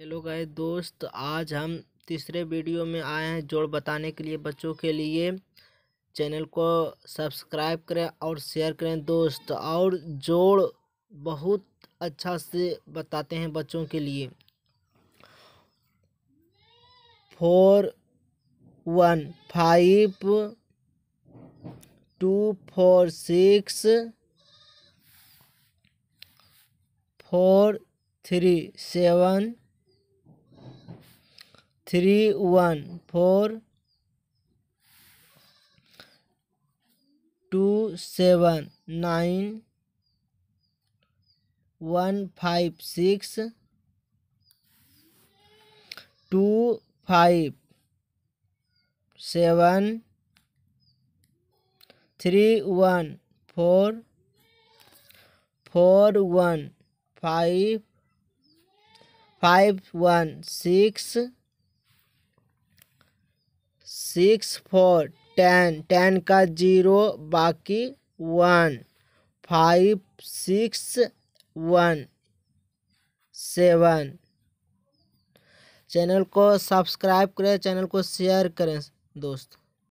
hello गए दोस्त आज हम तीसरे वीडियो में आए हैं जोड़ बताने के लिए बच्चों के लिए चैनल को सब्सक्राइब करें और शेयर करें दोस्त और जोड़ बहुत अच्छा से बताते हैं बच्चों के लिए four one five two four six four three seven three one four two seven nine one five six two five seven three one four four one five five one six six four ten ten का zero बाकी one five six one seven channel को subscribe करें channel को share करें दोस्त